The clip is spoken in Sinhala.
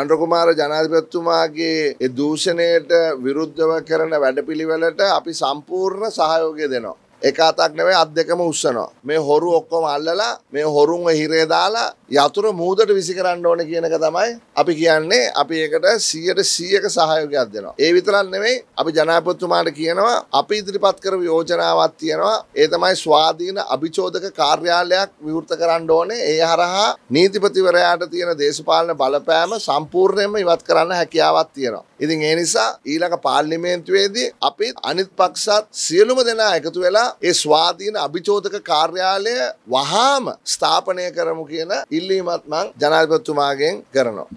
අන්ඩකුමාර ජනාධිපත්තුමාගේ දූෂණයට විරුද්ධව කරන වැඩපිළිවෙලට අපි සම්පූර්ණ සහයෝගය දෙනවා. එක අතක් නෙවෙයි අත් දෙකම උස්සනවා. මේ හොරු ඔක්කොම අල්ලලා මේ හොරුන්ව හිරේ දාලා යතුරු මූදට විසි කරන්න ඕන කියන එක තමයි අපි කියන්නේ අපි ඒකට 100ට 100ක සහයෝගයක් දෙනවා. ඒ විතරක් නෙවෙයි අපි ජනාධිපතිතුමාට කියනවා අපි ඉදිරිපත් කරපු යෝජනාවක් තියෙනවා. ඒ තමයි ස්වාධීන අභිචෝදක කාර්යාලයක් විවෘත කරන්න ඕනේ. ඒ හරහා නීතිපතිවරයාට තියෙන දේශපාලන බලපෑම සම්පූර්ණයෙන්ම ඉවත් කරන්න හැකියාවක් තියෙනවා. ඉතින් ඒ නිසා ඊළඟ පාර්ලිමේන්තුවේදී අපි අනිත් පක්ෂත් සියලුම දෙනා එකතු වෙලා ඒ ස්වාධීන අභිචෝදක කාර්යාලය වහාම ස්ථාපනය කරමු කියන ඉල්ලීමත් මං ජනාධිපතිතුමාගෙන් කරනවා.